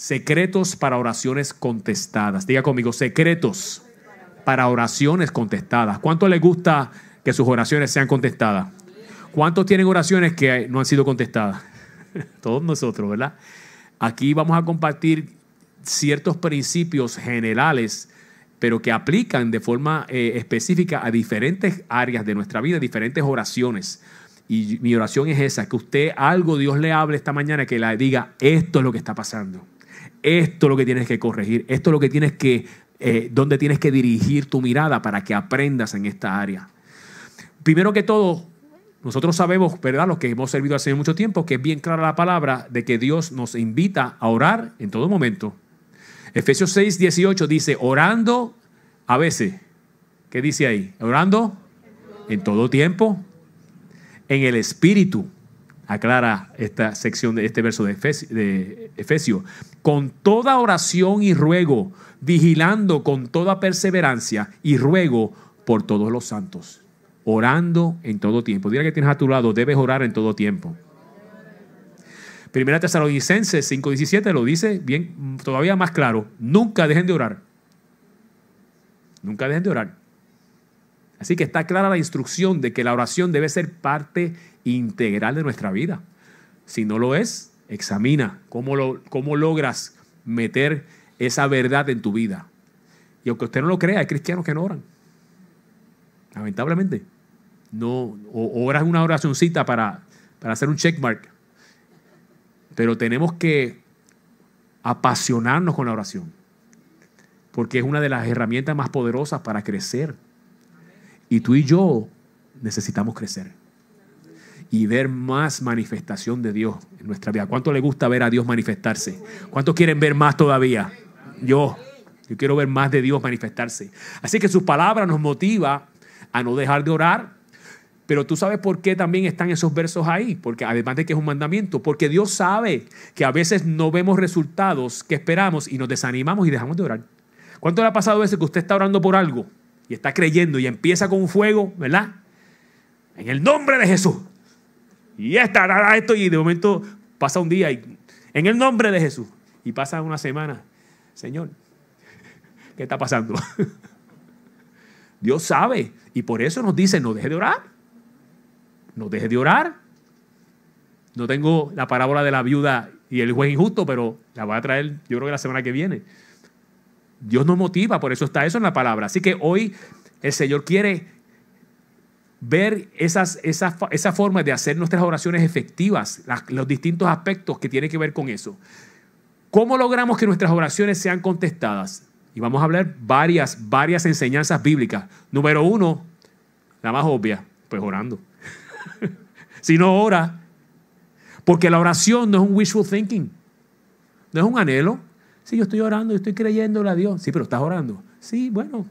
Secretos para oraciones contestadas. Diga conmigo, secretos para oraciones contestadas. ¿Cuánto le gusta que sus oraciones sean contestadas? ¿Cuántos tienen oraciones que no han sido contestadas? Todos nosotros, ¿verdad? Aquí vamos a compartir ciertos principios generales, pero que aplican de forma eh, específica a diferentes áreas de nuestra vida, diferentes oraciones. Y mi oración es esa, que usted algo Dios le hable esta mañana, que le diga, esto es lo que está pasando esto es lo que tienes que corregir, esto es lo que tienes que, eh, donde tienes que dirigir tu mirada para que aprendas en esta área. Primero que todo, nosotros sabemos, ¿verdad? Los que hemos servido hace mucho tiempo, que es bien clara la palabra de que Dios nos invita a orar en todo momento. Efesios 6, 18 dice, orando a veces. ¿Qué dice ahí? Orando en todo tiempo, en el Espíritu aclara esta sección de este verso de, Efesio, con toda oración y ruego, vigilando con toda perseverancia y ruego por todos los santos, orando en todo tiempo. Dile que tienes a tu lado, debes orar en todo tiempo. Primera Tesalonicenses 5:17 lo dice bien, todavía más claro, nunca dejen de orar. Nunca dejen de orar. Así que está clara la instrucción de que la oración debe ser parte integral de nuestra vida. Si no lo es, examina cómo, cómo logras meter esa verdad en tu vida. Y aunque usted no lo crea, hay cristianos que no oran. Lamentablemente. No, o una oracioncita para, para hacer un checkmark. Pero tenemos que apasionarnos con la oración. Porque es una de las herramientas más poderosas para crecer y tú y yo necesitamos crecer y ver más manifestación de Dios en nuestra vida. ¿Cuánto le gusta ver a Dios manifestarse? ¿Cuántos quieren ver más todavía? Yo, yo quiero ver más de Dios manifestarse. Así que su palabra nos motiva a no dejar de orar. Pero tú sabes por qué también están esos versos ahí, porque además de que es un mandamiento, porque Dios sabe que a veces no vemos resultados que esperamos y nos desanimamos y dejamos de orar. ¿Cuánto le ha pasado a veces que usted está orando por algo y está creyendo y empieza con un fuego, ¿verdad? En el nombre de Jesús. Y estará esto y de momento pasa un día y en el nombre de Jesús. Y pasa una semana. Señor, ¿qué está pasando? Dios sabe y por eso nos dice, no deje de orar. No deje de orar. No tengo la parábola de la viuda y el juez injusto, pero la voy a traer yo creo que la semana que viene. Dios nos motiva, por eso está eso en la palabra. Así que hoy el Señor quiere ver esas, esa, forma de hacer nuestras oraciones efectivas, los distintos aspectos que tienen que ver con eso. ¿Cómo logramos que nuestras oraciones sean contestadas? Y vamos a hablar varias, varias enseñanzas bíblicas. Número uno, la más obvia, pues orando. si no ora, porque la oración no es un wishful thinking, no es un anhelo, Sí, yo estoy orando, yo estoy creyéndole a Dios. Sí, pero estás orando. Sí, bueno,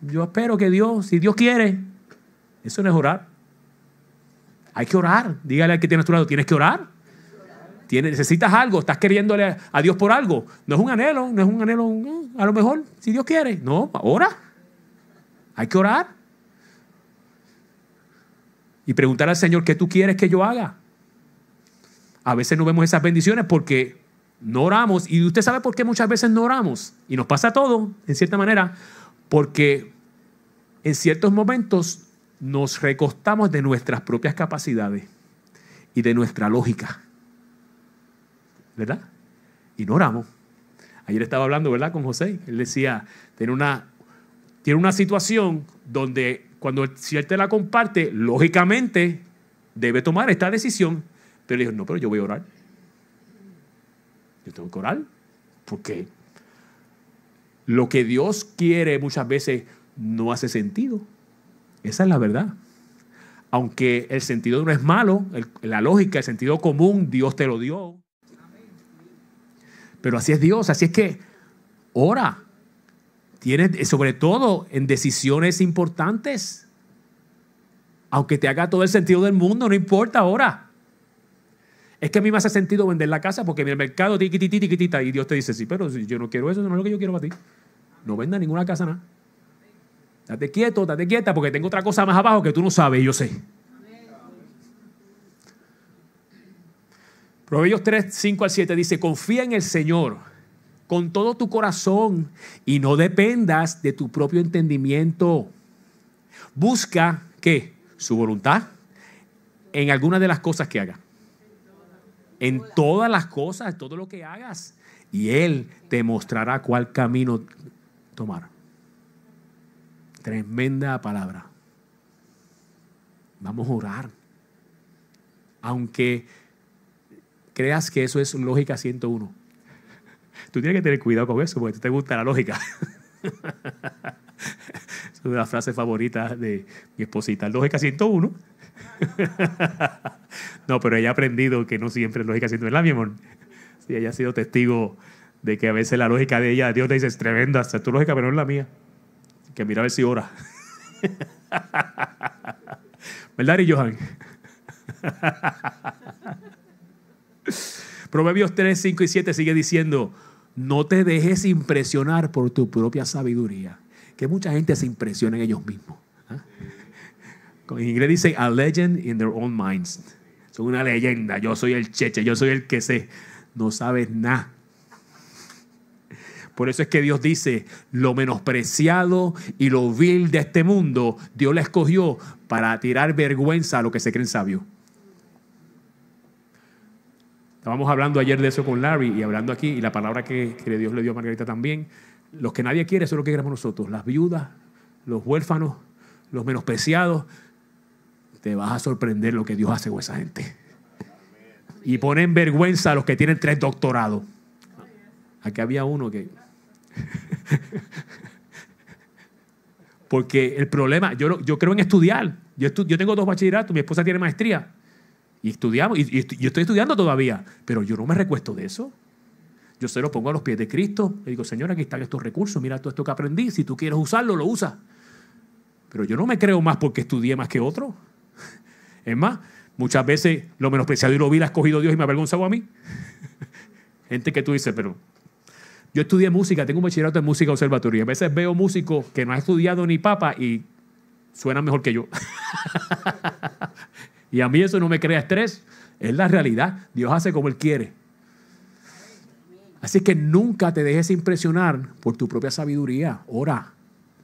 yo espero que Dios, si Dios quiere, eso no es orar. Hay que orar. Dígale al que tiene a tu lado, tienes que orar. ¿Tienes, necesitas algo, estás queriéndole a Dios por algo. No es un anhelo, no es un anhelo, uh, a lo mejor, si Dios quiere. No, ora. Hay que orar. Y preguntar al Señor, ¿qué tú quieres que yo haga? A veces no vemos esas bendiciones porque no oramos. Y usted sabe por qué muchas veces no oramos. Y nos pasa todo, en cierta manera, porque en ciertos momentos nos recostamos de nuestras propias capacidades y de nuestra lógica. ¿Verdad? Y no oramos. Ayer estaba hablando, ¿verdad? Con José. Él decía, tiene una, tiene una situación donde cuando si él te la comparte, lógicamente debe tomar esta decisión. Pero le dijo, no, pero yo voy a orar. Yo tengo que orar porque lo que Dios quiere muchas veces no hace sentido. Esa es la verdad. Aunque el sentido no es malo, la lógica, el sentido común, Dios te lo dio. Pero así es Dios, así es que ora. Tienes, sobre todo en decisiones importantes. Aunque te haga todo el sentido del mundo, no importa, ora. Es que a mí me hace sentido vender la casa porque en el mercado tiquitita, y Dios te dice, sí, pero yo no quiero eso, no es lo que yo quiero para ti. No venda ninguna casa nada. Date quieto, date quieta, porque tengo otra cosa más abajo que tú no sabes, y yo sé. Proverbios 3, 5 al 7 dice, confía en el Señor con todo tu corazón y no dependas de tu propio entendimiento. Busca ¿qué? su voluntad en alguna de las cosas que haga en todas las cosas, todo lo que hagas. Y Él te mostrará cuál camino tomar. Tremenda palabra. Vamos a orar. Aunque creas que eso es lógica 101. Tú tienes que tener cuidado con eso porque te gusta la lógica. es una frases favoritas de mi esposita. Lógica 101 no, pero ella ha aprendido que no siempre es lógica siendo la mi amor? si ella ha sido testigo de que a veces la lógica de ella, Dios le dice, es tremenda, hasta tu lógica, pero no es la mía. Que mira a ver si ora. ¿Verdad, y Johan? Proverbios 3, 5 y 7 sigue diciendo, no te dejes impresionar por tu propia sabiduría, que mucha gente se impresiona en ellos mismos. En inglés dice a legend in their own minds. Son una leyenda. Yo soy el cheche, yo soy el que sé. No sabes nada. Por eso es que Dios dice, lo menospreciado y lo vil de este mundo, Dios la escogió para tirar vergüenza a lo que se creen sabios. Estábamos hablando ayer de eso con Larry y hablando aquí, y la palabra que, que Dios le dio a Margarita también. Los que nadie quiere, eso es lo que queremos nosotros. Las viudas, los huérfanos, los menospreciados, te vas a sorprender lo que Dios hace con esa gente. Y ponen vergüenza a los que tienen tres doctorados. Aquí había uno que... Porque el problema, yo, creo en estudiar. Yo, tengo dos bachilleratos, mi esposa tiene maestría. Y estudiamos, y, yo estoy estudiando todavía, pero yo no me recuesto de eso. Yo se lo pongo a los pies de Cristo. y digo, Señor, aquí están estos recursos, mira todo esto que aprendí. Si tú quieres usarlo, lo usas. Pero yo no me creo más porque estudié más que otro. Es más, muchas veces lo menospreciado y lo vil ha escogido Dios y me avergonzado a mí. Gente que tú dices, pero yo estudié música, tengo un bachillerato en música observatoria. A veces veo músicos que no ha estudiado ni papa y suenan mejor que yo. y a mí eso no me crea estrés. Es la realidad. Dios hace como Él quiere. Así que nunca te dejes impresionar por tu propia sabiduría. Ora,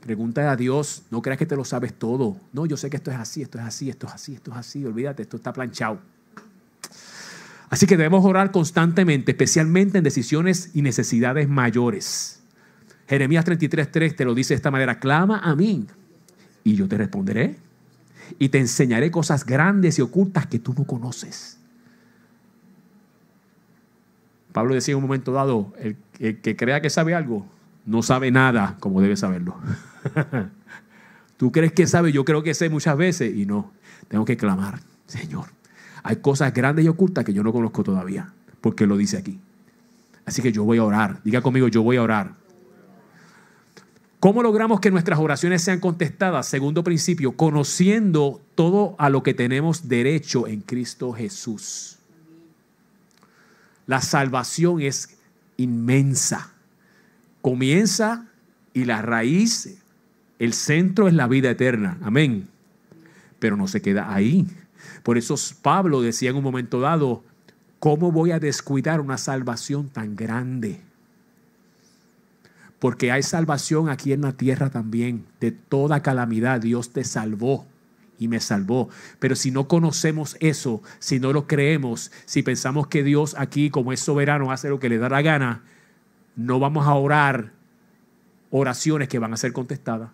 Pregunta a Dios, no creas que te lo sabes todo. No, yo sé que esto es así, esto es así, esto es así, esto es así, olvídate, esto está planchado. Así que debemos orar constantemente, especialmente en decisiones y necesidades mayores. Jeremías 33:3 te lo dice de esta manera, clama a mí y yo te responderé y te enseñaré cosas grandes y ocultas que tú no conoces. Pablo decía en un momento dado, el que crea que sabe algo, no sabe nada como debe saberlo. Tú crees que sabes, yo creo que sé muchas veces y no. Tengo que clamar, Señor. Hay cosas grandes y ocultas que yo no conozco todavía, porque lo dice aquí. Así que yo voy a orar. Diga conmigo, yo voy a orar. ¿Cómo logramos que nuestras oraciones sean contestadas? Segundo principio, conociendo todo a lo que tenemos derecho en Cristo Jesús. La salvación es inmensa. Comienza y la raíz el centro es la vida eterna. Amén. Pero no se queda ahí. Por eso Pablo decía en un momento dado, ¿cómo voy a descuidar una salvación tan grande? Porque hay salvación aquí en la tierra también. De toda calamidad Dios te salvó y me salvó. Pero si no conocemos eso, si no lo creemos, si pensamos que Dios aquí, como es soberano, hace lo que le da la gana, no vamos a orar oraciones que van a ser contestadas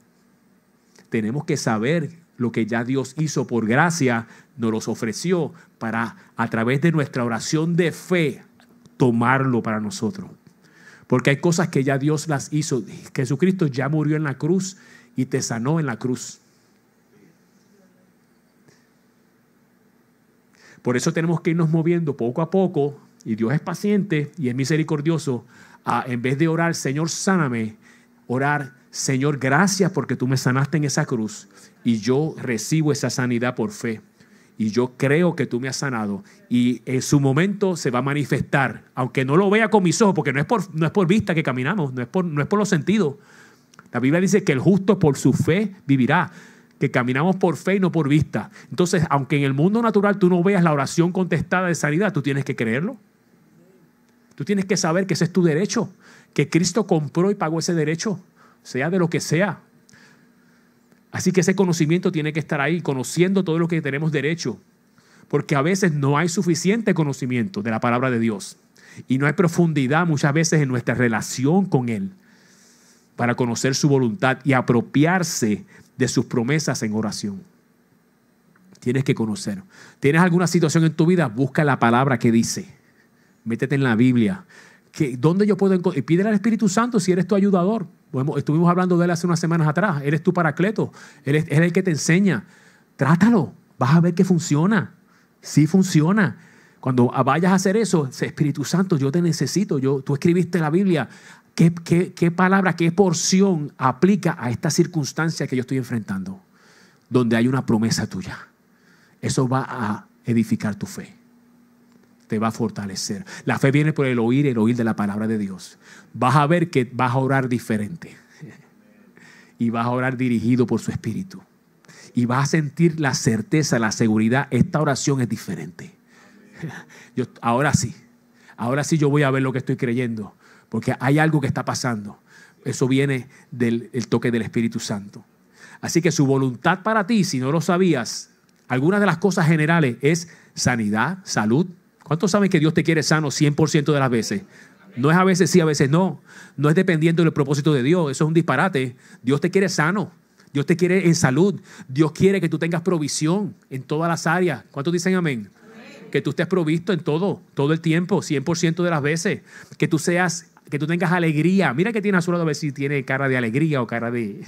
tenemos que saber lo que ya Dios hizo por gracia, nos los ofreció para a través de nuestra oración de fe tomarlo para nosotros. Porque hay cosas que ya Dios las hizo. Jesucristo ya murió en la cruz y te sanó en la cruz. Por eso tenemos que irnos moviendo poco a poco, y Dios es paciente y es misericordioso, en vez de orar, Señor, sáname, orar, Señor, gracias porque tú me sanaste en esa cruz y yo recibo esa sanidad por fe. Y yo creo que tú me has sanado y en su momento se va a manifestar, aunque no lo vea con mis ojos, porque no es por, no es por vista que caminamos, no es, por, no es por los sentidos. La Biblia dice que el justo por su fe vivirá, que caminamos por fe y no por vista. Entonces, aunque en el mundo natural tú no veas la oración contestada de sanidad, tú tienes que creerlo. Tú tienes que saber que ese es tu derecho, que Cristo compró y pagó ese derecho sea de lo que sea. Así que ese conocimiento tiene que estar ahí, conociendo todo lo que tenemos derecho, porque a veces no hay suficiente conocimiento de la palabra de Dios y no hay profundidad muchas veces en nuestra relación con Él para conocer su voluntad y apropiarse de sus promesas en oración. Tienes que conocer. ¿Tienes alguna situación en tu vida? Busca la palabra que dice. Métete en la Biblia que, ¿dónde yo puedo encontrar? Y pídele al Espíritu Santo si eres tu ayudador. Estuvimos hablando de él hace unas semanas atrás. Eres tu paracleto. Él es, el que te enseña. Trátalo. Vas a ver que funciona. Sí funciona. Cuando vayas a hacer eso, Espíritu Santo, yo te necesito. Yo, tú escribiste la Biblia. ¿Qué, qué palabra, qué porción aplica a esta circunstancia que yo estoy enfrentando? Donde hay una promesa tuya. Eso va a edificar tu fe te va a fortalecer. La fe viene por el oír, el oír de la palabra de Dios. Vas a ver que vas a orar diferente. Y vas a orar dirigido por su espíritu. Y vas a sentir la certeza, la seguridad. Esta oración es diferente. Yo, ahora sí, ahora sí yo voy a ver lo que estoy creyendo. Porque hay algo que está pasando. Eso viene del toque del Espíritu Santo. Así que su voluntad para ti, si no lo sabías, algunas de las cosas generales es sanidad, salud, ¿Cuántos saben que Dios te quiere sano 100% de las veces? No es a veces sí, a veces no. No es dependiendo del propósito de Dios. Eso es un disparate. Dios te quiere sano. Dios te quiere en salud. Dios quiere que tú tengas provisión en todas las áreas. ¿Cuántos dicen amén? Que tú estés provisto en todo, todo el tiempo, 100% de las veces. Que tú seas, que tú tengas alegría. Mira que tiene azul a ver si tiene cara de alegría o cara de...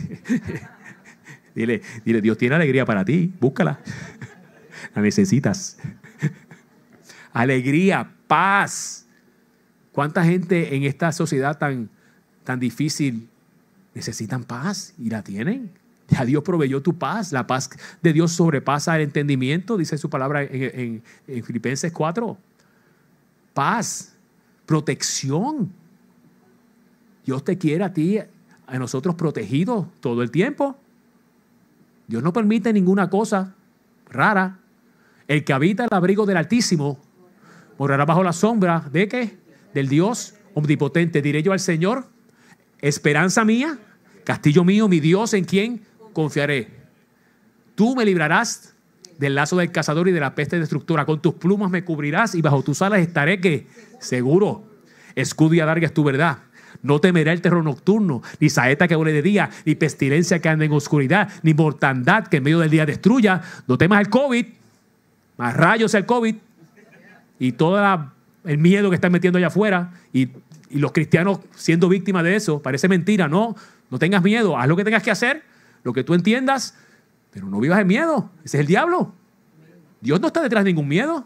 dile, dile, Dios tiene alegría para ti. Búscala. La necesitas alegría, paz. ¿Cuánta gente en esta sociedad tan, tan difícil necesitan paz y la tienen? Ya Dios proveyó tu paz. La paz de Dios sobrepasa el entendimiento, dice su palabra en, en Filipenses 4. Paz, protección. Dios te quiere a ti, a nosotros protegidos todo el tiempo. Dios no permite ninguna cosa rara. El que habita el abrigo del Altísimo morará bajo la sombra de qué? Del Dios omnipotente. Diré yo al Señor, esperanza mía, castillo mío, mi Dios en quien confiaré. Tú me librarás del lazo del cazador y de la peste destructora. Con tus plumas me cubrirás y bajo tus alas estaré que seguro. Escudo y adarga tu verdad. No temeré el terror nocturno, ni saeta que ore de día, ni pestilencia que ande en oscuridad, ni mortandad que en medio del día destruya. No temas el COVID, más rayos el COVID, y todo el miedo que están metiendo allá afuera y, los cristianos siendo víctimas de eso, parece mentira, no, no tengas miedo, haz lo que tengas que hacer, lo que tú entiendas, pero no vivas en miedo, ese es el diablo. Dios no está detrás de ningún miedo.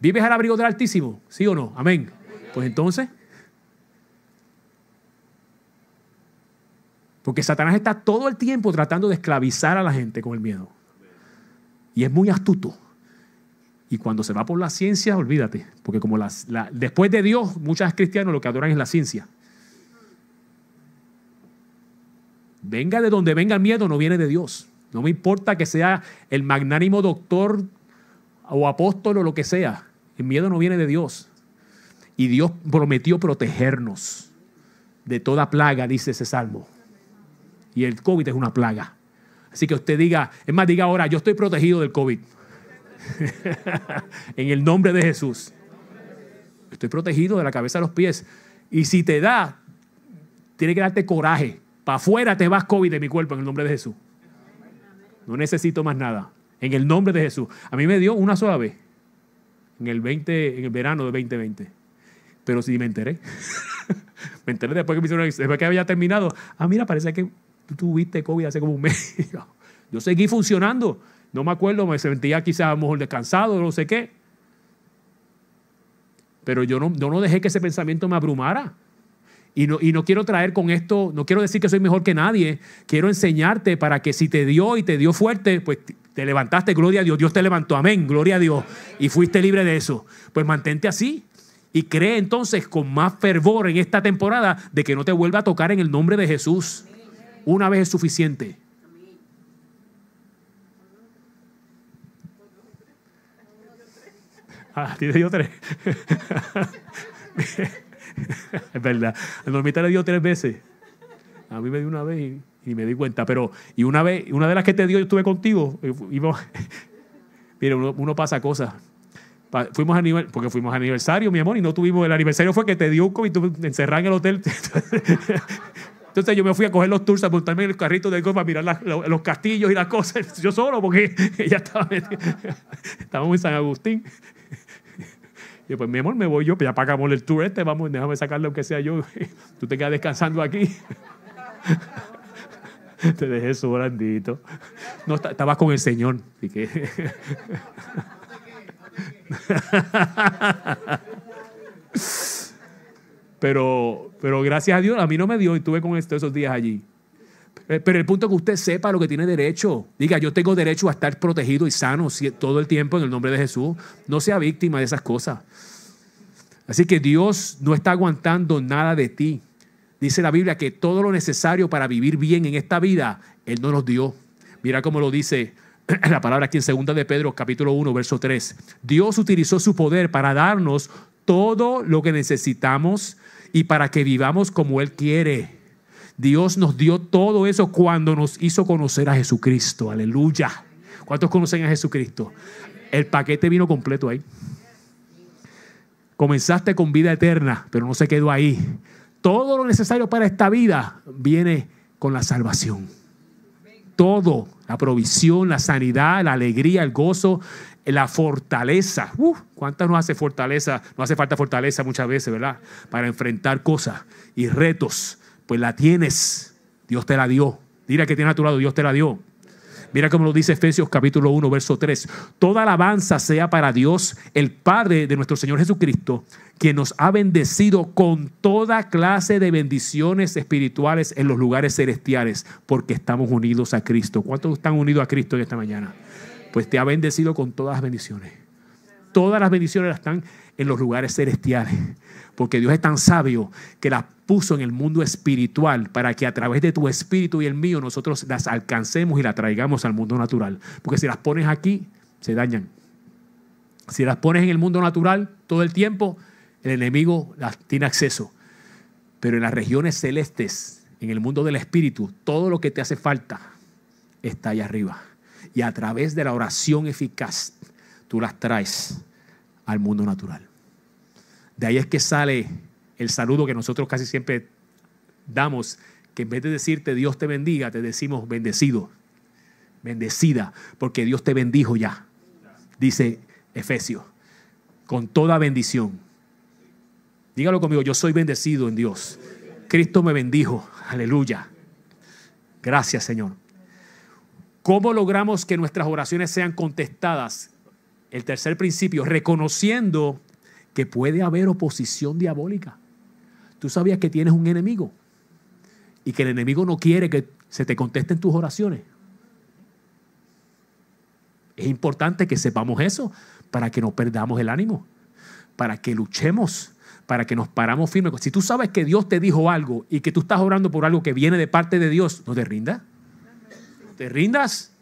¿Vives al abrigo del Altísimo? ¿Sí o no? Amén. Pues entonces, Porque Satanás está todo el tiempo tratando de esclavizar a la gente con el miedo. Y es muy astuto. Y cuando se va por la ciencia, olvídate, porque como las, después de Dios, muchas cristianos lo que adoran es la ciencia. Venga de donde venga el miedo, no viene de Dios. No me importa que sea el magnánimo doctor o apóstol o lo que sea. El miedo no viene de Dios. Y Dios prometió protegernos de toda plaga, dice ese salmo. Y el COVID es una plaga. Así que usted diga, es más, diga ahora, yo estoy protegido del COVID. en el nombre de Jesús. Estoy protegido de la cabeza a los pies. Y si te da, tiene que darte coraje. Para afuera te vas COVID de mi cuerpo en el nombre de Jesús. No necesito más nada. En el nombre de Jesús. A mí me dio una sola vez. En el, 20, en el verano de 2020. Pero si me enteré. me enteré después que me hicieron, después que había terminado. Ah, mira, parece que tú tuviste COVID hace como un mes. Yo seguí funcionando. No me acuerdo, me sentía quizá a lo mejor descansado, no sé qué. Pero yo no, no dejé que ese pensamiento me abrumara. Y no, y no, quiero traer con esto, no quiero decir que soy mejor que nadie, quiero enseñarte para que si te dio y te dio fuerte, pues te levantaste, gloria a Dios, Dios te levantó, amén, gloria a Dios, y fuiste libre de eso. Pues mantente así y cree entonces con más fervor en esta temporada de que no te vuelva a tocar en el nombre de Jesús. Una vez es suficiente. Ah, a ti te dio tres. es verdad. el Normita le dio tres veces. A mí me dio una vez y, me di cuenta. Pero, y una vez, una de las que te dio, yo estuve contigo. Eh, mira, uno, pasa cosas. fuimos a nivel, porque fuimos a aniversario, mi amor, y no tuvimos. El aniversario fue que te dio un COVID y tú encerrás en el hotel. Entonces yo me fui a coger los tours, a montarme en el carrito de golf, a mirar los castillos y las cosas, yo solo, porque ella estaba Estábamos en San Agustín y pues mi amor, me voy yo, pues ya pagamos el tour este, vamos, déjame sacar lo que sea yo. Tú te quedas descansando aquí. te dejé sobrandito. No, estabas con el Señor. Así que... pero, pero gracias a Dios, a mí no me dio y estuve con esto esos días allí. Pero el punto es que usted sepa lo que tiene derecho. Diga, yo tengo derecho a estar protegido y sano todo el tiempo en el nombre de Jesús. No sea víctima de esas cosas. Así que Dios no está aguantando nada de ti. Dice la Biblia que todo lo necesario para vivir bien en esta vida, Él no nos dio. Mira cómo lo dice la palabra aquí en 2 de Pedro capítulo 1, verso 3. Dios utilizó su poder para darnos todo lo que necesitamos y para que vivamos como Él quiere. Dios nos dio todo eso cuando nos hizo conocer a Jesucristo. Aleluya. ¿Cuántos conocen a Jesucristo? El paquete vino completo ahí. Comenzaste con vida eterna, pero no se quedó ahí. Todo lo necesario para esta vida viene con la salvación. Todo, la provisión, la sanidad, la alegría, el gozo, la fortaleza. ¿Cuántas no hace fortaleza? No hace falta fortaleza muchas veces, ¿verdad? Para enfrentar cosas y retos. Pues la tienes. Dios te la dio. Dile que tiene a tu lado, Dios te la dio. Mira cómo lo dice Efesios capítulo 1, verso 3. Toda alabanza sea para Dios, el Padre de nuestro Señor Jesucristo, quien nos ha bendecido con toda clase de bendiciones espirituales en los lugares celestiales, porque estamos unidos a Cristo. ¿Cuántos están unidos a Cristo en esta mañana? Pues te ha bendecido con todas las bendiciones. Todas las bendiciones están en los lugares celestiales, porque Dios es tan sabio que las puso en el mundo espiritual para que a través de tu espíritu y el mío nosotros las alcancemos y las traigamos al mundo natural. Porque si las pones aquí, se dañan. Si las pones en el mundo natural todo el tiempo, el enemigo las tiene acceso. Pero en las regiones celestes, en el mundo del espíritu, todo lo que te hace falta está allá arriba. Y a través de la oración eficaz, tú las traes al mundo natural. De ahí es que sale el saludo que nosotros casi siempre damos, que en vez de decirte Dios te bendiga, te decimos bendecido, bendecida, porque Dios te bendijo ya, dice efesio con toda bendición. Dígalo conmigo, yo soy bendecido en Dios. Cristo me bendijo, aleluya. Gracias Señor. ¿Cómo logramos que nuestras oraciones sean contestadas? El tercer principio, reconociendo que puede haber oposición diabólica. Tú sabías que tienes un enemigo y que el enemigo no quiere que se te contesten tus oraciones. Es importante que sepamos eso para que no perdamos el ánimo, para que luchemos, para que nos paramos firmes. Si tú sabes que Dios te dijo algo y que tú estás orando por algo que viene de parte de Dios, no te rindas. No te rindas.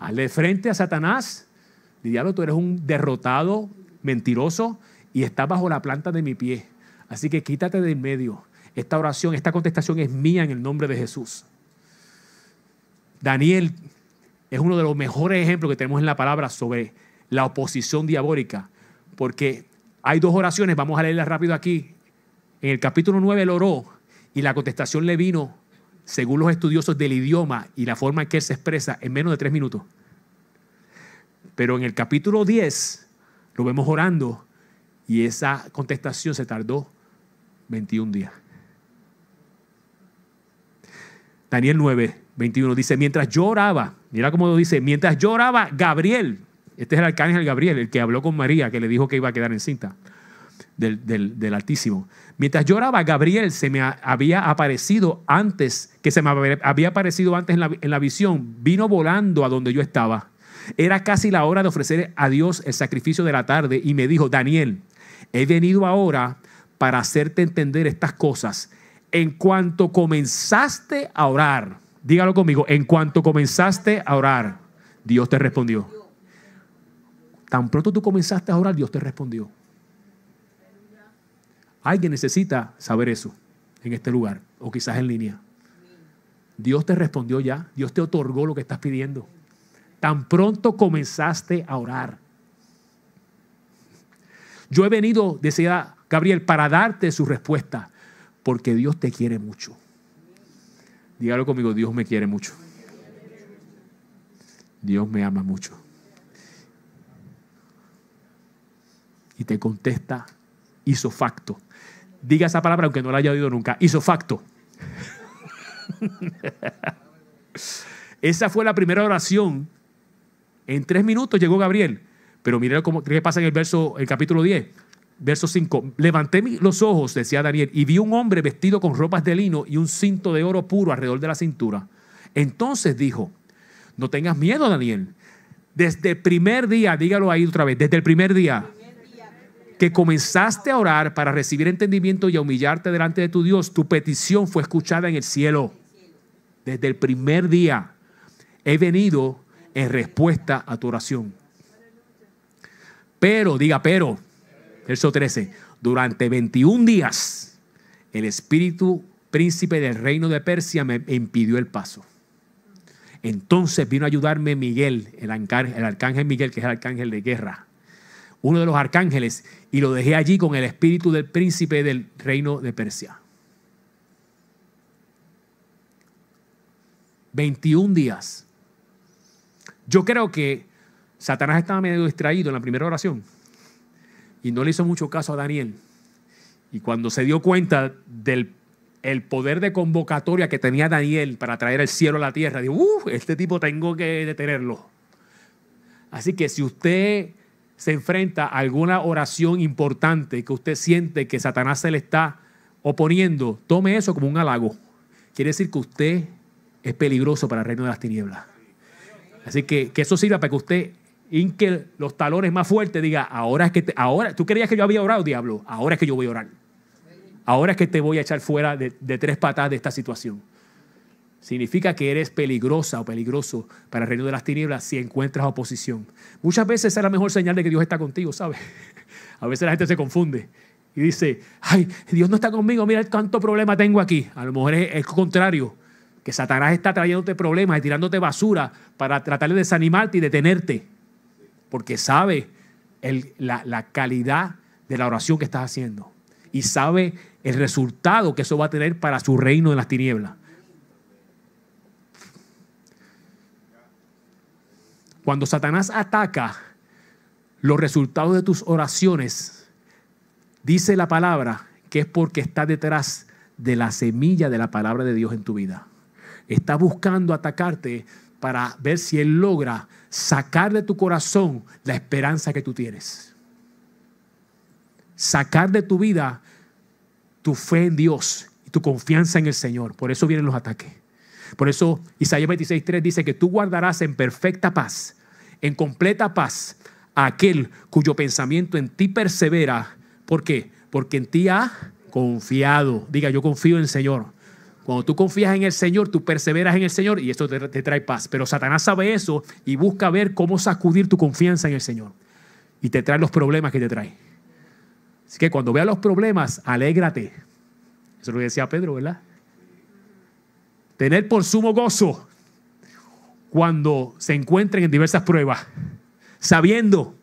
Hazle frente a Satanás. Diablo, tú eres un derrotado, mentiroso y estás bajo la planta de mi pie. Así que quítate de en medio. Esta oración, esta contestación es mía en el nombre de Jesús. Daniel es uno de los mejores ejemplos que tenemos en la palabra sobre la oposición diabólica, porque hay dos oraciones, vamos a leerlas rápido aquí. En el capítulo 9 él oró y la contestación le vino, según los estudiosos del idioma y la forma en que él se expresa, en menos de tres minutos. Pero en el capítulo 10 lo vemos orando y esa contestación se tardó 21 días. Daniel 9, 21 dice, mientras yo oraba, mira cómo dice, mientras yo oraba, Gabriel, este es el arcángel Gabriel, el que habló con María, que le dijo que iba a quedar encinta del, del, Altísimo. Mientras yo oraba, Gabriel se me había aparecido antes, que se me había aparecido antes en la, en la visión, vino volando a donde yo estaba. Era casi la hora de ofrecer a Dios el sacrificio de la tarde y me dijo, Daniel, he venido ahora para hacerte entender estas cosas. En cuanto comenzaste a orar, dígalo conmigo, en cuanto comenzaste a orar, Dios te respondió. Tan pronto tú comenzaste a orar, Dios te respondió. Alguien necesita saber eso en este lugar o quizás en línea. Dios te respondió ya, Dios te otorgó lo que estás pidiendo. Tan pronto comenzaste a orar. Yo he venido, decía Gabriel, para darte su respuesta, porque Dios te quiere mucho. Dígalo conmigo, Dios me quiere mucho. Dios me ama mucho. Y te contesta, hizo facto. Diga esa palabra aunque no la haya oído nunca, hizo facto. esa fue la primera oración. En tres minutos llegó Gabriel. Pero mire qué pasa en el verso, el capítulo 10. Verso 5. Levanté los ojos, decía Daniel, y vi un hombre vestido con ropas de lino y un cinto de oro puro alrededor de la cintura. Entonces dijo, no tengas miedo, Daniel. Desde el primer día, dígalo ahí otra vez, desde el primer día que comenzaste a orar para recibir entendimiento y a humillarte delante de tu Dios, tu petición fue escuchada en el cielo. Desde el primer día he venido en respuesta a tu oración. Pero, diga, pero, Verso 13. Durante 21 días el espíritu príncipe del reino de Persia me impidió el paso. Entonces vino a ayudarme Miguel, el, arcángel, el arcángel Miguel, que es el arcángel de guerra, uno de los arcángeles, y lo dejé allí con el espíritu del príncipe del reino de Persia. 21 días. Yo creo que Satanás estaba medio distraído en la primera oración y no le hizo mucho caso a Daniel. Y cuando se dio cuenta del poder de convocatoria que tenía Daniel para traer el cielo a la tierra, dijo, uh, este tipo tengo que detenerlo. Así que si usted se enfrenta a alguna oración importante que usted siente que Satanás se le está oponiendo, tome eso como un halago. Quiere decir que usted es peligroso para el reino de las tinieblas. Así que que eso sirva para que usted que los talones más fuertes, diga, ahora es que ahora, tú creías que yo había orado, diablo, ahora es que yo voy a orar. Ahora es que te voy a echar fuera de, tres patas de esta situación. Significa que eres peligrosa o peligroso para el reino de las tinieblas si encuentras oposición. Muchas veces es la mejor señal de que Dios está contigo, ¿sabes? A veces la gente se confunde y dice, ay, Dios no está conmigo, mira cuánto problema tengo aquí. A lo mejor es el contrario, que Satanás está trayéndote problemas y tirándote basura para tratar de desanimarte y detenerte porque sabe la, la calidad de la oración que estás haciendo y sabe el resultado que eso va a tener para su reino de las tinieblas. Cuando Satanás ataca los resultados de tus oraciones, dice la palabra que es porque está detrás de la semilla de la palabra de Dios en tu vida. Está buscando atacarte para ver si Él logra sacar de tu corazón la esperanza que tú tienes. Sacar de tu vida tu fe en Dios y tu confianza en el Señor. Por eso vienen los ataques. Por eso Isaías 26.3 dice que tú guardarás en perfecta paz, en completa paz, a aquel cuyo pensamiento en ti persevera. ¿Por qué? Porque en ti ha confiado. Diga, yo confío en el Señor. Cuando tú confías en el Señor, tú perseveras en el Señor y esto te, trae paz. Pero Satanás sabe eso y busca ver cómo sacudir tu confianza en el Señor. Y te trae los problemas que te trae. Así que cuando veas los problemas, alégrate. Eso es lo que decía Pedro, ¿verdad? Tener por sumo gozo cuando se encuentren en diversas pruebas, sabiendo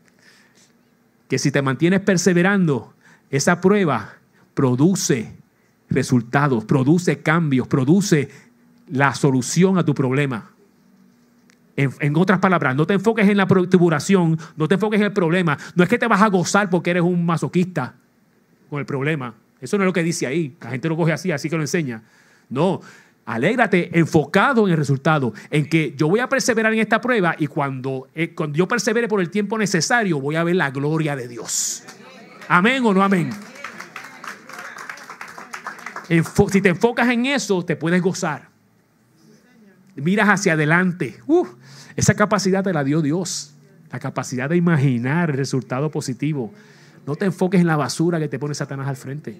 que si te mantienes perseverando, esa prueba produce resultados, produce cambios, produce la solución a tu problema. En, otras palabras, no te enfoques en la tribulación, no te enfoques en el problema. No es que te vas a gozar porque eres un masoquista con el problema. Eso no es lo que dice ahí. La gente lo coge así, así que lo enseña. No, alégrate enfocado en el resultado, en que yo voy a perseverar en esta prueba y cuando, eh, cuando yo persevere por el tiempo necesario, voy a ver la gloria de Dios. Amén o no amén. Eh, si te enfocas en eso, te puedes gozar. Miras hacia adelante. esa capacidad te la dio Dios. La capacidad de imaginar el resultado positivo. No te enfoques en la basura que te pone Satanás al frente.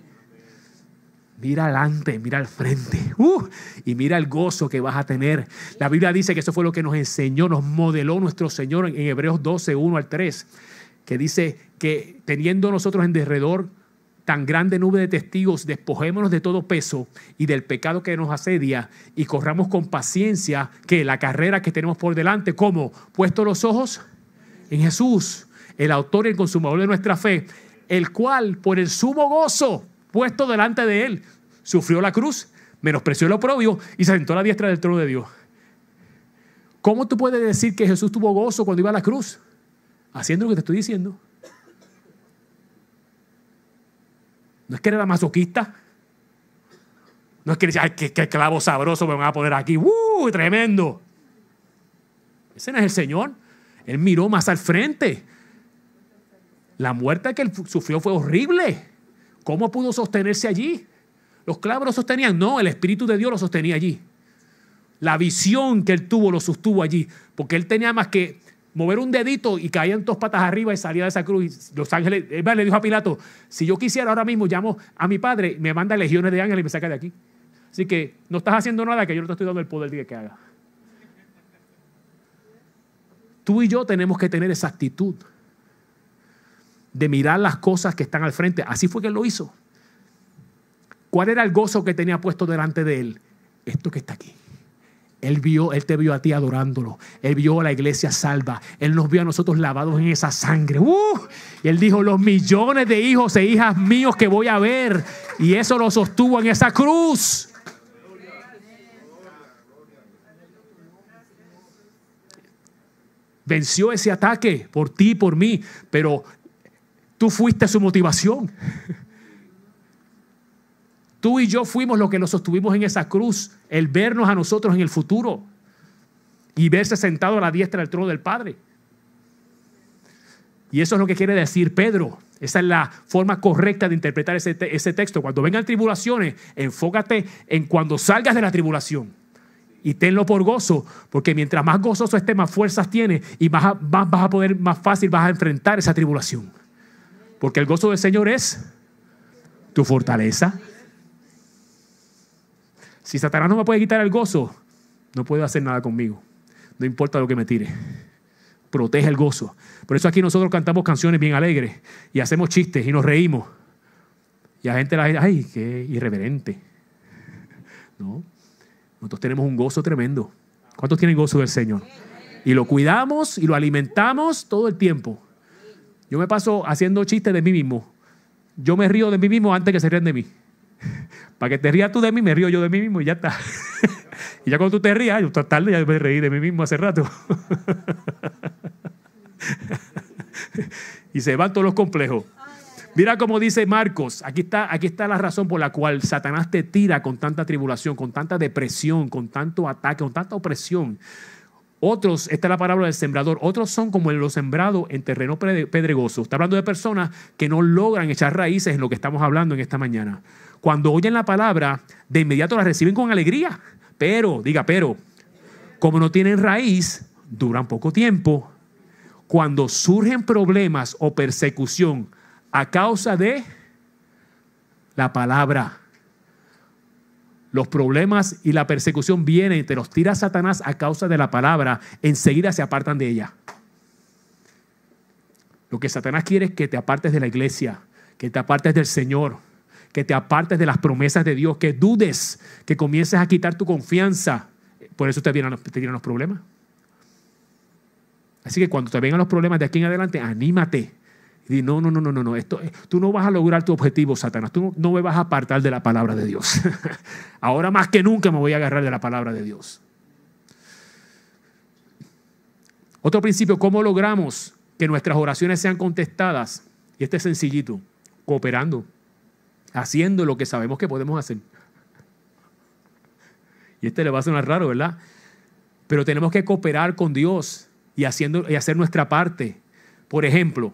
Mira adelante, mira al frente. y mira el gozo que vas a tener. La Biblia dice que eso fue lo que nos enseñó, nos modeló nuestro Señor en Hebreos 12, 1 al 3. Que dice que teniendo nosotros en derredor tan grande nube de testigos, despojémonos de todo peso y del pecado que nos asedia y corramos con paciencia que la carrera que tenemos por delante, como puesto los ojos en Jesús, el autor y el consumador de nuestra fe, el cual por el sumo gozo puesto delante de él, sufrió la cruz, menospreció el oprobio y se sentó a la diestra del trono de Dios. ¿Cómo tú puedes decir que Jesús tuvo gozo cuando iba a la cruz? Haciendo lo que te estoy diciendo. No es que era masoquista. No es que decía, ay, qué, clavo sabroso me van a poner aquí. ¡Uh! Tremendo. Ese no es el Señor. Él miró más al frente. La muerte que él sufrió fue horrible. ¿Cómo pudo sostenerse allí? Los clavos lo sostenían. No, el Espíritu de Dios lo sostenía allí. La visión que él tuvo lo sostuvo allí. Porque él tenía más que mover un dedito y caían dos patas arriba y salía de esa cruz. Y los ángeles, él le dijo a Pilato, si yo quisiera ahora mismo llamo a mi padre, me manda legiones de ángeles y me saca de aquí. Así que no estás haciendo nada que yo no te estoy dando el poder de que haga. Tú y yo tenemos que tener esa actitud de mirar las cosas que están al frente. Así fue que él lo hizo. ¿Cuál era el gozo que tenía puesto delante de él? Esto que está aquí. Él vio, Él te vio a ti adorándolo. Él vio a la iglesia salva. Él nos vio a nosotros lavados en esa sangre. ¡Uh! Y Él dijo, los millones de hijos e hijas míos que voy a ver. Y eso lo sostuvo en esa cruz. Venció ese ataque por ti, por mí. Pero tú fuiste su motivación. Tú y yo fuimos los que nos sostuvimos en esa cruz, el vernos a nosotros en el futuro y verse sentado a la diestra del trono del Padre. Y eso es lo que quiere decir Pedro. Esa es la forma correcta de interpretar ese, texto. Cuando vengan tribulaciones, enfócate en cuando salgas de la tribulación y tenlo por gozo, porque mientras más gozoso estés, más fuerzas tienes y más, vas a poder, más fácil vas a enfrentar esa tribulación. Porque el gozo del Señor es tu fortaleza. Si Satanás no me puede quitar el gozo, no puede hacer nada conmigo. No importa lo que me tire. Protege el gozo. Por eso aquí nosotros cantamos canciones bien alegres y hacemos chistes y nos reímos. Y la gente la gente, ay, qué irreverente. No. Nosotros tenemos un gozo tremendo. ¿Cuántos tienen gozo del Señor? Y lo cuidamos y lo alimentamos todo el tiempo. Yo me paso haciendo chistes de mí mismo. Yo me río de mí mismo antes que se rían de mí. Para que te rías tú de mí, me río yo de mí mismo y ya está. y ya cuando tú te rías, yo está tarde, ya me reí de mí mismo hace rato. y se van todos los complejos. Mira cómo dice Marcos, aquí está, aquí está la razón por la cual Satanás te tira con tanta tribulación, con tanta depresión, con tanto ataque, con tanta opresión. Otros, esta es la palabra del sembrador, otros son como los sembrados en terreno pedregoso. Está hablando de personas que no logran echar raíces en lo que estamos hablando en esta mañana. Cuando oyen la palabra, de inmediato la reciben con alegría. Pero, diga, pero, como no tienen raíz, duran poco tiempo. Cuando surgen problemas o persecución a causa de la palabra, los problemas y la persecución vienen, te los tira Satanás a causa de la palabra, enseguida se apartan de ella. Lo que Satanás quiere es que te apartes de la iglesia, que te apartes del Señor, que te apartes de las promesas de Dios, que dudes, que comiences a quitar tu confianza. Por eso te vienen, los problemas. Así que cuando te vengan los problemas de aquí en adelante, anímate. Y no, no, no, no, no, no. Esto, tú no vas a lograr tu objetivo, Satanás. Tú no, no me vas a apartar de la palabra de Dios. Ahora más que nunca me voy a agarrar de la palabra de Dios. Otro principio, ¿cómo logramos que nuestras oraciones sean contestadas? Y este es sencillito, cooperando haciendo lo que sabemos que podemos hacer. Y este le va a sonar raro, ¿verdad? Pero tenemos que cooperar con Dios y, haciendo, y hacer nuestra parte. Por ejemplo,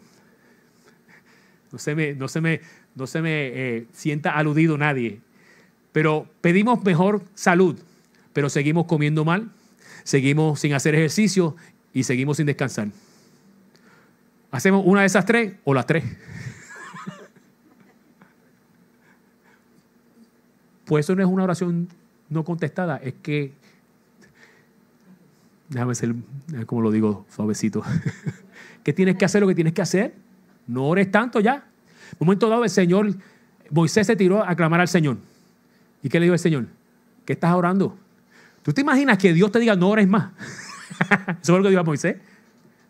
no se me, no se me, no se me eh, sienta aludido nadie, pero pedimos mejor salud, pero seguimos comiendo mal, seguimos sin hacer ejercicio y seguimos sin descansar. Hacemos una de esas tres o las tres. Pues eso no es una oración no contestada, es que, déjame ser, eh, como lo digo, suavecito, ¿Qué tienes que hacer lo que tienes que hacer, no ores tanto ya. En un momento dado el Señor, Moisés se tiró a clamar al Señor. ¿Y qué le dijo el Señor? ¿Qué estás orando? ¿Tú te imaginas que Dios te diga, no ores más? eso es lo que dijo a Moisés.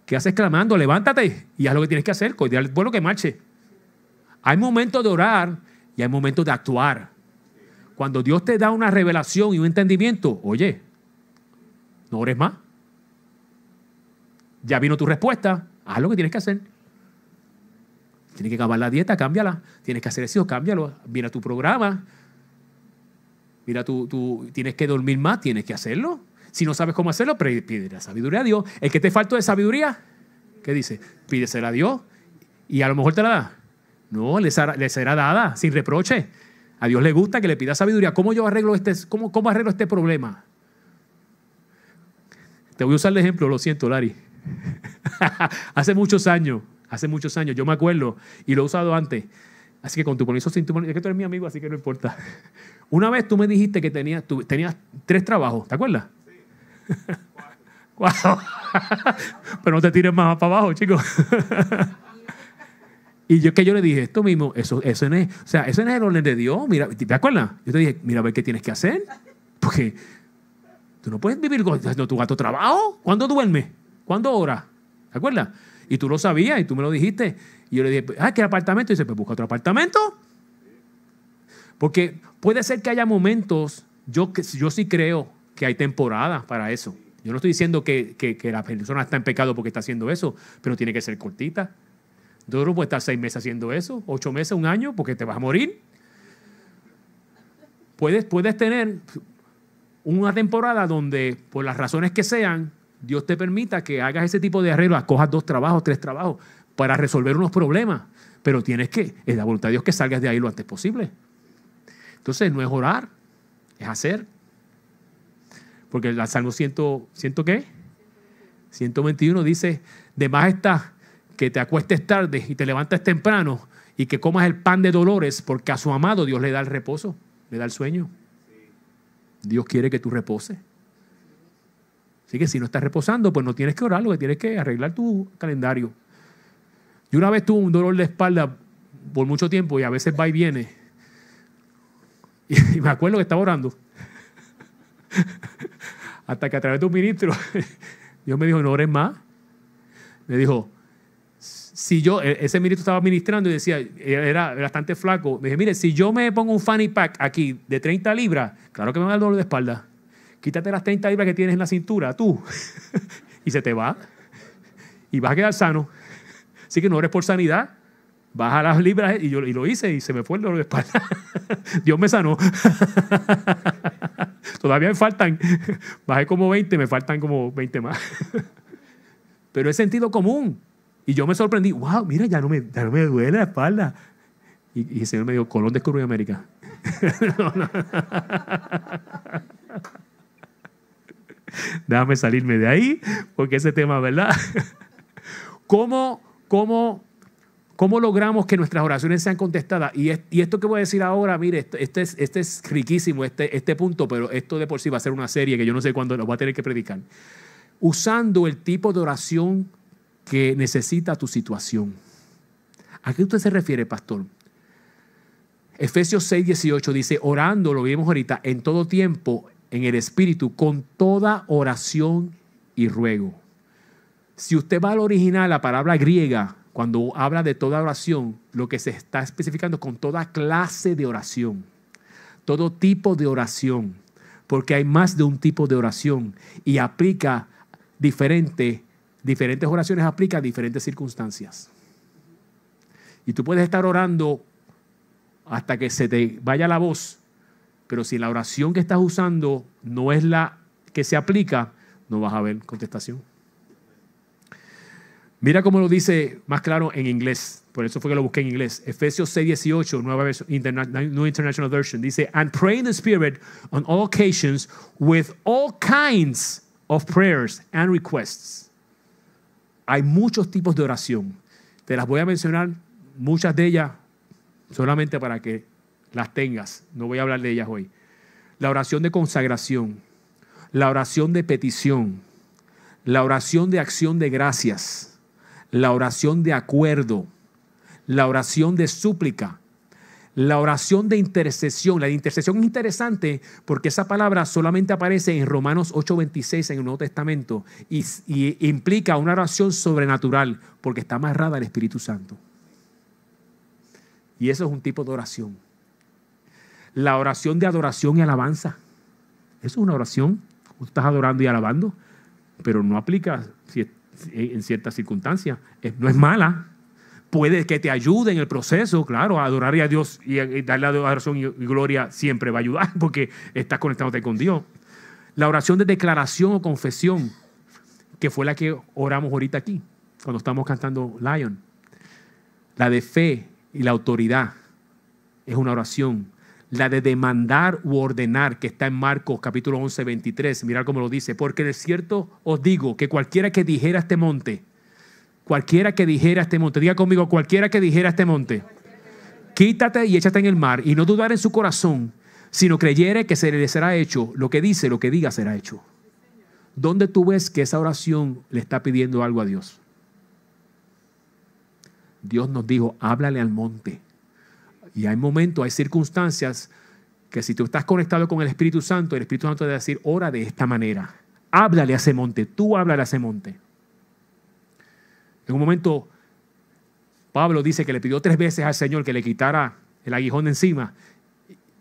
¿Qué haces clamando? Levántate y haz lo que tienes que hacer, Bueno, que marche. Hay momentos de orar y hay momentos de actuar. Cuando Dios te da una revelación y un entendimiento, oye, no ores más. Ya vino tu respuesta, haz lo que tienes que hacer. Tienes que acabar la dieta, cámbiala. Tienes que hacer eso, cámbialo. Mira tu programa. Mira, tú, tú tienes que dormir más, tienes que hacerlo. Si no sabes cómo hacerlo, pide la sabiduría a Dios. El que te falta de sabiduría, ¿qué dice? Pídesela a Dios y a lo mejor te la da. No, le será, le será dada sin reproche. A Dios le gusta que le pida sabiduría. ¿Cómo yo arreglo este, cómo, arreglo este problema? Te voy a usar el ejemplo, lo siento, Lari. hace muchos años, hace muchos años, yo me acuerdo y lo he usado antes. Así que con tu permiso, sin es que tú eres mi amigo, así que no importa. Una vez tú me dijiste que tenías, tres trabajos, ¿te acuerdas? Sí. Cuatro. Pero no te tires más para abajo, chicos. Y yo que yo le dije esto mismo, eso, no es, o sea, eso no es el orden de Dios. Mira, ¿te acuerdas? Yo te dije, mira, a ver qué tienes que hacer. Porque tú no puedes vivir haciendo tu gato trabajo. ¿Cuándo duerme ¿Cuándo ora ¿Te acuerdas? Y tú lo sabías y tú me lo dijiste. Y yo le dije, pues, ah, ¿qué apartamento? Y dice, pues busca otro apartamento. Porque puede ser que haya momentos, yo, yo sí creo que hay temporadas para eso. Yo no estoy diciendo que, que la persona está en pecado porque está haciendo eso, pero tiene que ser cortita. Tú no puedes estar seis meses haciendo eso, ocho meses, un año, porque te vas a morir. Puedes, puedes tener una temporada donde, por las razones que sean, Dios te permita que hagas ese tipo de arreglo, cojas dos trabajos, tres trabajos, para resolver unos problemas. Pero tienes que, es la voluntad de Dios que salgas de ahí lo antes posible. Entonces, no es orar, es hacer. Porque el Salmo 100, siento qué? 121 dice, de más estás que te acuestes tarde y te levantes temprano y que comas el pan de dolores, porque a su amado Dios le da el reposo, le da el sueño. Dios quiere que tú reposes. Así que si no estás reposando, pues no tienes que orar, lo que tienes que arreglar tu calendario. Yo una vez tuve un dolor de espalda por mucho tiempo y a veces va y viene. Y, me acuerdo que estaba orando. Hasta que a través de un ministro, Dios me dijo, no ores más. Me dijo, si yo, e, ese ministro estaba ministrando y decía, era bastante flaco, me dije, mire, si yo me pongo un fanny pack aquí de 30 libras, claro que me va a dar dolor de espalda. Quítate las 30 libras que tienes en la cintura, tú, y se te va. Y vas a quedar sano. Así que no eres por sanidad, baja las libras y yo y lo hice y se me fue el dolor de espalda. Dios me sanó. Todavía me faltan, bajé como 20, me faltan como 20 más. Pero es sentido común. Y yo me sorprendí, wow, mira, ya no me, duele la espalda. Y, el Señor me dijo, Colón descubrió América. Déjame salirme de ahí, porque ese tema, ¿verdad? ¿Cómo, cómo, cómo logramos que nuestras oraciones sean contestadas? Y, esto que voy a decir ahora, mire, este, este, es, este es riquísimo, este, este punto, pero esto de por sí va a ser una serie que yo no sé cuándo lo voy a tener que predicar. Usando el tipo de oración que necesita tu situación. ¿A qué usted se refiere, pastor? Efesios 6, 18 dice, orando, lo vimos ahorita, en todo tiempo, en el Espíritu, con toda oración y ruego. Si usted va al original, la palabra griega, cuando habla de toda oración, lo que se está especificando con toda clase de oración, todo tipo de oración, porque hay más de un tipo de oración y aplica diferente Diferentes oraciones aplican a diferentes circunstancias. Y tú puedes estar orando hasta que se te vaya la voz, pero si la oración que estás usando no es la que se aplica, no vas a ver contestación. Mira cómo lo dice más claro en inglés. Por eso fue que lo busqué en inglés. Efesios 6:18, nueva New International Version, dice, "And pray in the Spirit on all occasions with all kinds of prayers and requests." hay muchos tipos de oración. Te las voy a mencionar, muchas de ellas, solamente para que las tengas. No voy a hablar de ellas hoy. La oración de consagración, la oración de petición, la oración de acción de gracias, la oración de acuerdo, la oración de súplica, la oración de intercesión, la intercesión es interesante porque esa palabra solamente aparece en Romanos 8:26 en el Nuevo Testamento y, implica una oración sobrenatural porque está amarrada al Espíritu Santo. Y eso es un tipo de oración. La oración de adoración y alabanza. Eso es una oración. estás adorando y alabando, pero no aplica en ciertas circunstancias. No es mala, puede que te ayude en el proceso, claro, adorar a Dios y, darle adoración y, gloria siempre va a ayudar porque estás conectándote con Dios. La oración de declaración o confesión, que fue la que oramos ahorita aquí, cuando estamos cantando Lion. La de fe y la autoridad es una oración. La de demandar u ordenar, que está en Marcos capítulo 11, 23. Mirar cómo lo dice. Porque de cierto os digo que cualquiera que dijera este monte, Cualquiera que dijera este monte, diga conmigo, cualquiera que dijera este monte, quítate y échate en el mar y no dudar en su corazón, sino creyere que se le será hecho, lo que dice, lo que diga será hecho. ¿Dónde tú ves que esa oración le está pidiendo algo a Dios? Dios nos dijo, háblale al monte. Y hay momentos, hay circunstancias que si tú estás conectado con el Espíritu Santo, el Espíritu Santo te va a decir, ora de esta manera. Háblale a ese monte, tú háblale a ese monte. En un momento, Pablo dice que le pidió tres veces al Señor que le quitara el aguijón de encima.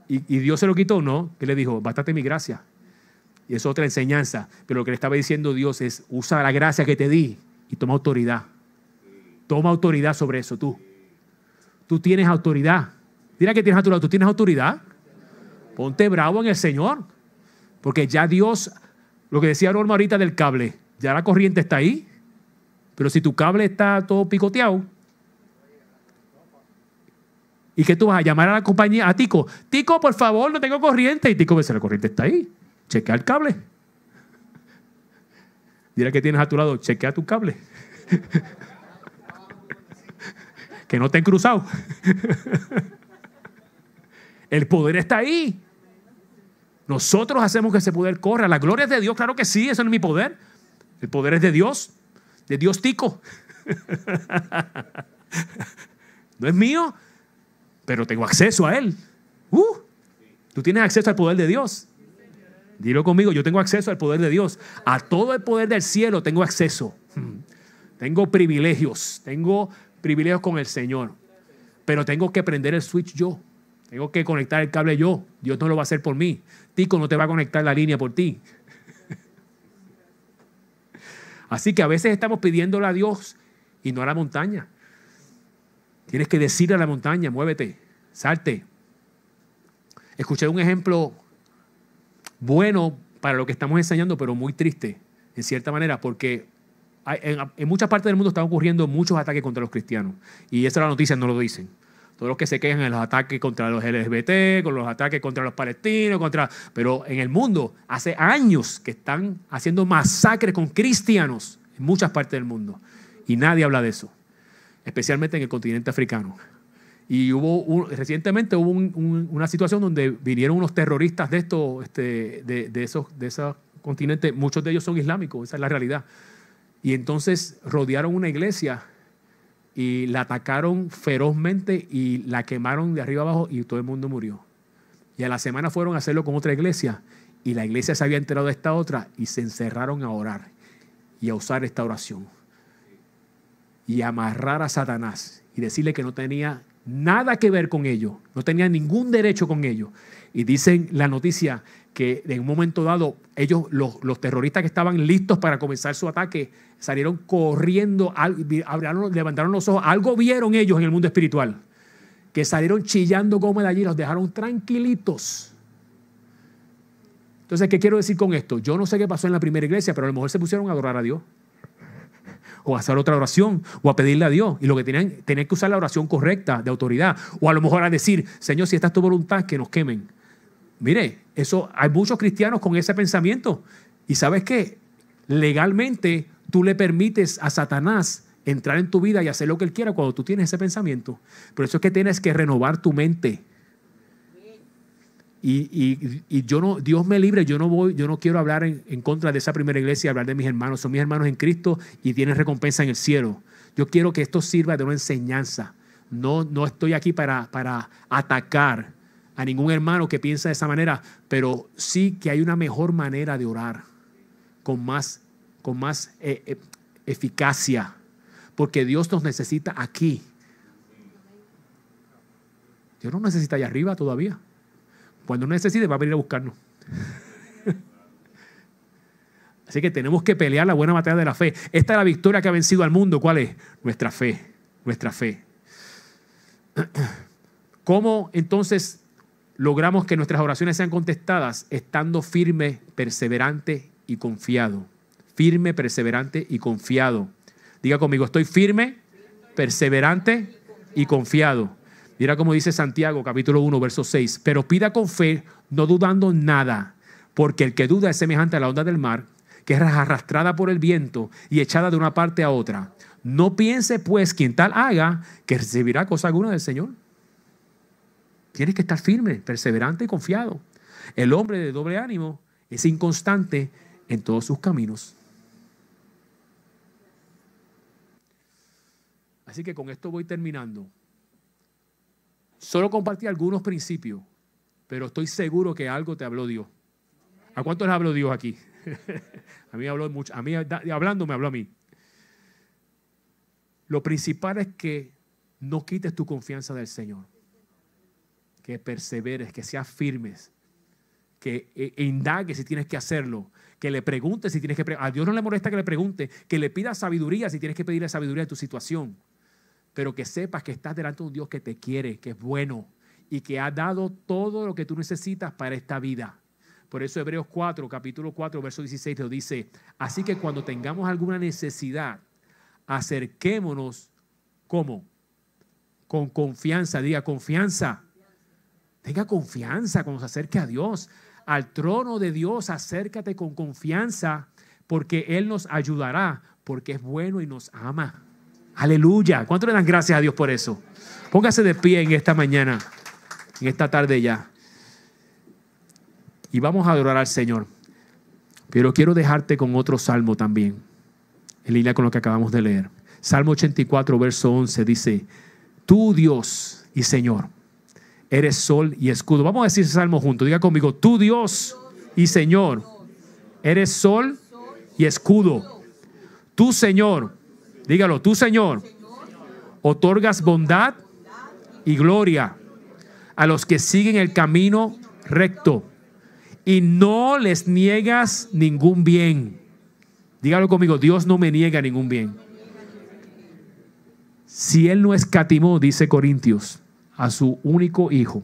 Y, Dios se lo quitó, ¿no? Que le dijo, bástate mi gracia. Y es otra enseñanza. Pero lo que le estaba diciendo Dios es, usa la gracia que te di y toma autoridad. Toma autoridad sobre eso tú. Tú tienes autoridad. Dirá que tienes autoridad. ¿Tú tienes autoridad? Ponte bravo en el Señor. Porque ya Dios, lo que decía Norma ahorita del cable, ya la corriente está ahí. Pero si tu cable está todo picoteado, ¿y que tú vas a llamar a la compañía? A ah, Tico, Tico, por favor, no tengo corriente. Y Tico dice, pues, la corriente está ahí. Chequea el cable. Dirá que tienes a tu lado, chequea tu cable. que no te han cruzado. el poder está ahí. Nosotros hacemos que ese poder corra. La gloria es de Dios, claro que sí, eso no es mi poder. El poder es de Dios de Dios Tico. no es mío, pero tengo acceso a Él. Uh, tú tienes acceso al poder de Dios. Dilo conmigo, yo tengo acceso al poder de Dios. A todo el poder del cielo tengo acceso. Tengo privilegios, tengo privilegios con el Señor. Pero tengo que prender el switch yo. Tengo que conectar el cable yo. Dios no lo va a hacer por mí. Tico no te va a conectar la línea por ti. Así que a veces estamos pidiéndole a Dios y no a la montaña. Tienes que decirle a la montaña, muévete, salte. Escuché un ejemplo bueno para lo que estamos enseñando, pero muy triste, en cierta manera, porque en, en, muchas partes del mundo están ocurriendo muchos ataques contra los cristianos. Y esa es la noticia, no lo dicen todos los que se quejan en los ataques contra los LGBT, con los ataques contra los palestinos, contra... Pero en el mundo hace años que están haciendo masacres con cristianos en muchas partes del mundo. Y nadie habla de eso, especialmente en el continente africano. Y hubo recientemente hubo una situación donde vinieron unos terroristas de estos, este, de, esos, de esos continentes, muchos de ellos son islámicos, esa es la realidad. Y entonces rodearon una iglesia y la atacaron ferozmente y la quemaron de arriba abajo y todo el mundo murió. Y a la semana fueron a hacerlo con otra iglesia y la iglesia se había enterado de esta otra y se encerraron a orar y a usar esta oración y amarrar a Satanás y decirle que no tenía nada que ver con ello, no tenía ningún derecho con ello. Y dicen la noticia que en un momento dado ellos, los, terroristas que estaban listos para comenzar su ataque, salieron corriendo, abrieron, levantaron los ojos, algo vieron ellos en el mundo espiritual, que salieron chillando como de allí, los dejaron tranquilitos. Entonces, ¿qué quiero decir con esto? Yo no sé qué pasó en la primera iglesia, pero a lo mejor se pusieron a adorar a Dios. O a hacer otra oración, o a pedirle a Dios. Y lo que tenían, tenían que usar la oración correcta de autoridad. O a lo mejor a decir, Señor, si esta es tu voluntad, que nos quemen Mire, eso hay muchos cristianos con ese pensamiento. ¿Y sabes qué? Legalmente tú le permites a Satanás entrar en tu vida y hacer lo que él quiera cuando tú tienes ese pensamiento. Por eso es que tienes que renovar tu mente. Y, yo no, Dios me libre, yo no voy, yo no quiero hablar en, contra de esa primera iglesia y hablar de mis hermanos. Son mis hermanos en Cristo y tienen recompensa en el cielo. Yo quiero que esto sirva de una enseñanza. No, no estoy aquí para, para atacar a ningún hermano que piensa de esa manera, pero sí que hay una mejor manera de orar, con más, con más eh, eh, eficacia, porque Dios nos necesita aquí. Dios no necesita allá arriba todavía. Cuando necesite va a venir a buscarnos. Así que tenemos que pelear la buena batalla de la fe. Esta es la victoria que ha vencido al mundo. ¿Cuál es? Nuestra fe. Nuestra fe. ¿Cómo entonces logramos que nuestras oraciones sean contestadas estando firme, perseverante y confiado. Firme, perseverante y confiado. Diga conmigo, estoy firme, perseverante y confiado. Mira como dice Santiago capítulo 1, verso 6. Pero pida con fe, no dudando nada, porque el que duda es semejante a la onda del mar, que es arrastrada por el viento y echada de una parte a otra. No piense pues quien tal haga que recibirá cosa alguna del Señor. Tienes que estar firme, perseverante y confiado. El hombre de doble ánimo es inconstante en todos sus caminos. Así que con esto voy terminando. Solo compartí algunos principios, pero estoy seguro que algo te habló Dios. ¿A cuántos les habló Dios aquí? a mí habló mucho, a mí hablando me habló a mí. Lo principal es que no quites tu confianza del Señor que perseveres, que seas firmes, que indague e indagues si tienes que hacerlo, que le preguntes si tienes que... A Dios no le molesta que le pregunte, que le pidas sabiduría si tienes que pedirle sabiduría de tu situación, pero que sepas que estás delante de un Dios que te quiere, que es bueno y que ha dado todo lo que tú necesitas para esta vida. Por eso Hebreos 4, capítulo 4, verso 16 lo dice, así que cuando tengamos alguna necesidad, acerquémonos como con confianza, diga confianza Tenga confianza cuando se acerque a Dios. Al trono de Dios acércate con confianza porque Él nos ayudará, porque es bueno y nos ama. Aleluya. ¿Cuánto le dan gracias a Dios por eso? Póngase de pie en esta mañana, en esta tarde ya. Y vamos a adorar al Señor. Pero quiero dejarte con otro salmo también, en línea con lo que acabamos de leer. Salmo 84, verso 11 dice, Tú Dios y Señor eres sol y escudo. Vamos a decir ese salmo juntos. Diga conmigo, tú Dios y Señor, eres sol y escudo. Tú Señor, dígalo, tú Señor, otorgas bondad y gloria a los que siguen el camino recto y no les niegas ningún bien. Dígalo conmigo, Dios no me niega ningún bien. Si Él no escatimó, dice Corintios, a su único Hijo,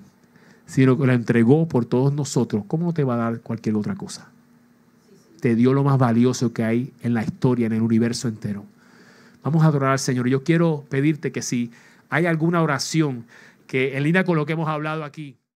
sino que lo entregó por todos nosotros, ¿cómo te va a dar cualquier otra cosa? Te dio lo más valioso que hay en la historia, en el universo entero. Vamos a adorar al Señor. Yo quiero pedirte que si hay alguna oración que en línea con lo que hemos hablado aquí,